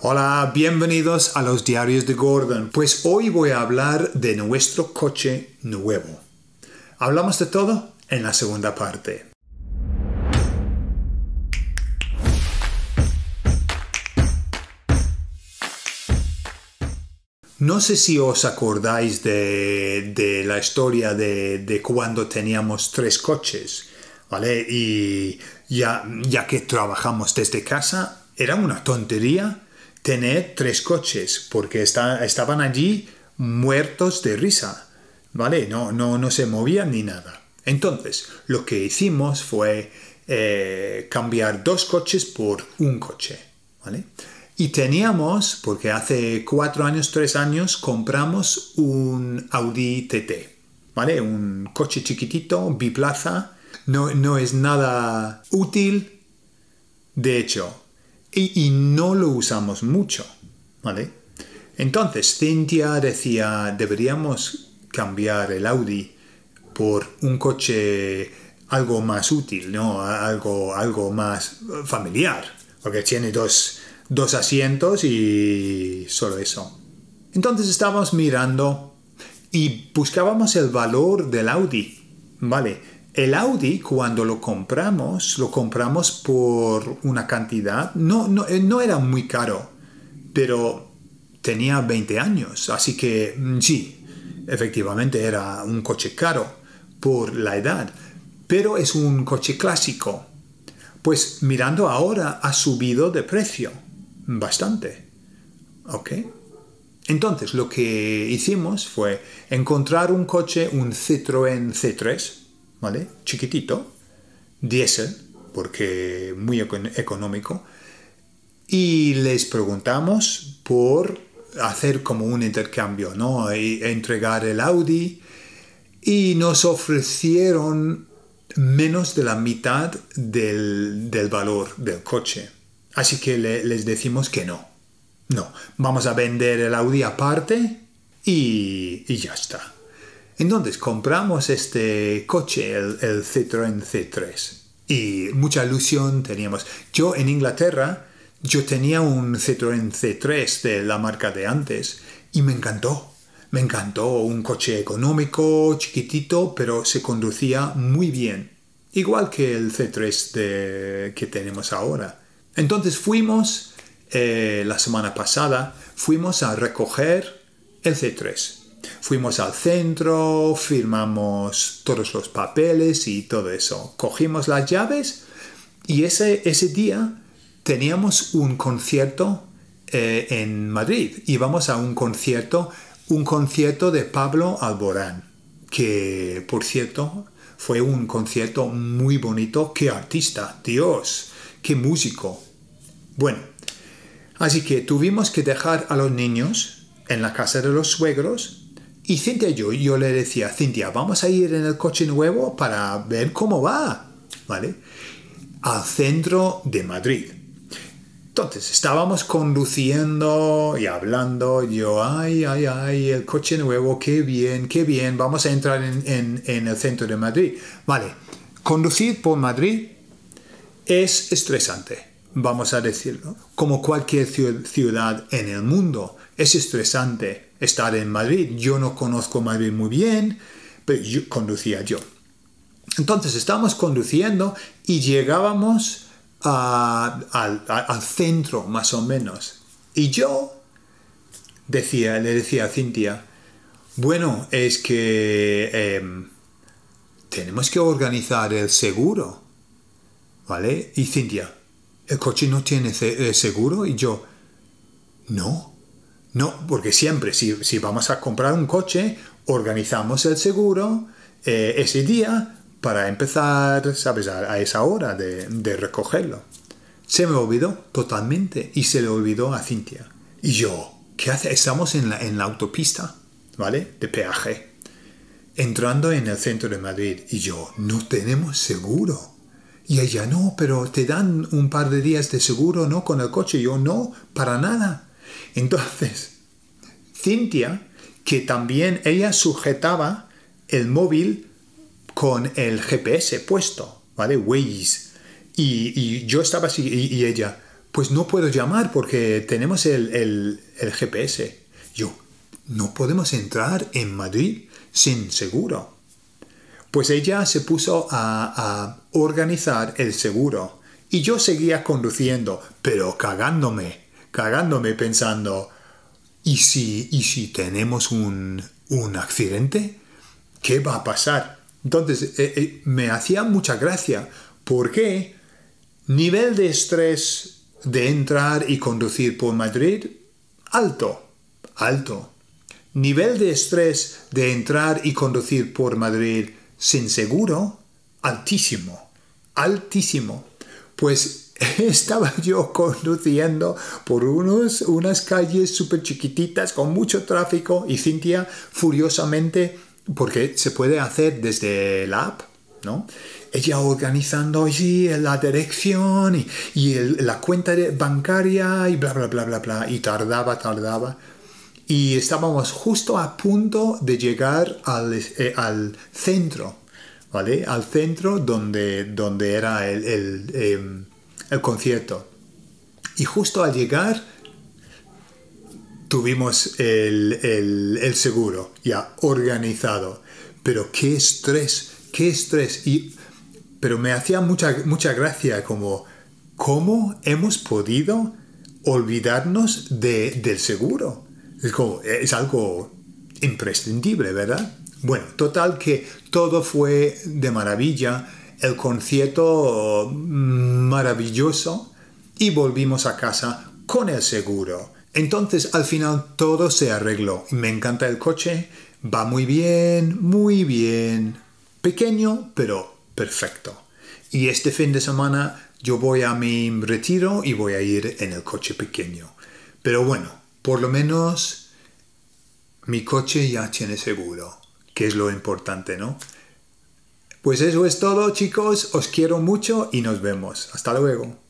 Hola, bienvenidos a los diarios de Gordon. Pues hoy voy a hablar de nuestro coche nuevo. Hablamos de todo en la segunda parte. No sé si os acordáis de, la historia de, cuando teníamos tres coches, ¿vale? Y ya, ya que trabajamos desde casa, era una tontería tener tres coches porque estaban allí muertos de risa, ¿vale? No, no, se movían ni nada. Entonces, lo que hicimos fue eh, cambiar dos coches por un coche, ¿vale? Y teníamos, porque hace cuatro años, tres años, compramos un Audi TT, ¿vale? Un coche chiquitito, biplaza, no es nada útil. De hecho, y, no lo usamos mucho, ¿vale? Entonces, Cintia decía, deberíamos cambiar el Audi por un coche algo más útil, ¿no? Algo, algo más familiar, porque tiene dos, dos asientos y solo eso. Entonces estábamos mirando y buscábamos el valor del Audi, ¿vale? El Audi, cuando lo compramos, lo compramos por una cantidad, no, no, eh, era muy caro, pero tenía 20 años, así que mm, sí, efectivamente era un coche caro por la edad, pero es un coche clásico. Pues mirando ahora, ha subido de precio bastante. ¿Ok? Entonces, lo que hicimos fue encontrar un coche, un Citroën C3, ¿vale? Chiquitito, diésel, porque muy económico, y les preguntamos por hacer como un intercambio, ¿no? Y entregar el Audi y nos ofrecieron menos de la mitad del, valor del coche. Así que les decimos que no. No, vamos a vender el Audi aparte y ya está. Entonces compramos este coche, el, Citroën C3, y mucha ilusión teníamos. Yo en Inglaterra, yo tenía un Citroën C3 de la marca de antes y me encantó. Me encantó un coche económico, chiquitito, pero se conducía muy bien. Igual que el C3 que tenemos ahora. Entonces fuimos, eh, la semana pasada, fuimos a recoger el C3. Fuimos al centro, firmamos todos los papeles y todo eso. Cogimos las llaves y ese, ese día teníamos un concierto eh, en Madrid. Íbamos a un concierto, un concierto de Pablo Alborán, que por cierto fue un concierto muy bonito. ¡Qué artista! ¡Dios! ¡Qué músico! Bueno, así que tuvimos que dejar a los niños en la casa de los suegros y Cintia y yo, yo le decía, Cintia, vamos a ir en el coche nuevo para ver cómo va, ¿vale? Al centro de Madrid. Entonces, estábamos conduciendo y hablando, yo, ay, ay, ay, el coche nuevo, qué bien, qué bien, vamos a entrar en, en el centro de Madrid. Vale, conducir por Madrid es estresante, vamos a decirlo, como cualquier ciudad en el mundo, es estresante, estar en Madrid. Yo no conozco Madrid muy bien, pero conducía yo. Entonces estábamos conduciendo y llegábamos al centro, más o menos. Y yo decía, le decía a Cintia, bueno, es que em, tenemos que organizar el seguro. ¿Vale? Y Cintia, ¿el coche no tiene eh, seguro? Y yo, no. No, porque siempre, si, vamos a comprar un coche, organizamos el seguro eh, ese día para empezar, ¿sabes?, a, esa hora de, recogerlo. Se me olvidó totalmente y se le olvidó a Cintia. Y yo, ¿qué hace? Estamos en la, autopista, ¿vale? De peaje. Entrando en el centro de Madrid y yo, no tenemos seguro. Y ella, no, pero te dan un par de días de seguro, ¿no? Con el coche. yo, no, para nada. Entonces, Cintia, que también ella sujetaba el móvil con el GPS puesto, ¿vale? Waze. Y, yo estaba así, y, ella, pues no puedo llamar porque tenemos el, GPS. Yo, no podemos entrar en Madrid sin seguro. Pues ella se puso a, a, organizar el seguro y yo seguía conduciendo, pero cagándome cagándome pensando, ¿y si, si tenemos un, un accidente? ¿Qué va a pasar? Entonces, eh, eh, me hacía mucha gracia. porque Nivel de estrés de entrar y conducir por Madrid, alto, alto. Nivel de estrés de entrar y conducir por Madrid sin seguro, altísimo, altísimo. Pues estaba yo conduciendo por unos, unas calles súper chiquititas con mucho tráfico y Cintia furiosamente, porque se puede hacer desde la app, ¿no? Ella organizando allí la dirección y, la cuenta bancaria y bla, bla, bla, bla, bla. Y tardaba, tardaba. Y estábamos justo a punto de llegar al, eh, al centro, ¿vale? Al centro donde, donde era el... Em, el concierto. Y justo al llegar tuvimos el, el, seguro ya organizado. Pero qué estrés, qué estrés. Y, pero me hacía mucha, mucha gracia como, ¿cómo hemos podido olvidarnos de, del seguro? Es, es algo imprescindible, ¿verdad? Bueno, total que todo fue de maravilla el concierto mm, maravilloso y volvimos a casa con el seguro. Entonces al final todo se arregló. Me encanta el coche, va muy bien, muy bien. Pequeño, pero perfecto. Y este fin de semana yo voy a mi retiro y voy a ir en el coche pequeño. Pero bueno, por lo menos mi coche ya tiene seguro, que es lo importante, ¿no? Pues eso es todo chicos, os quiero mucho y nos vemos. Hasta luego.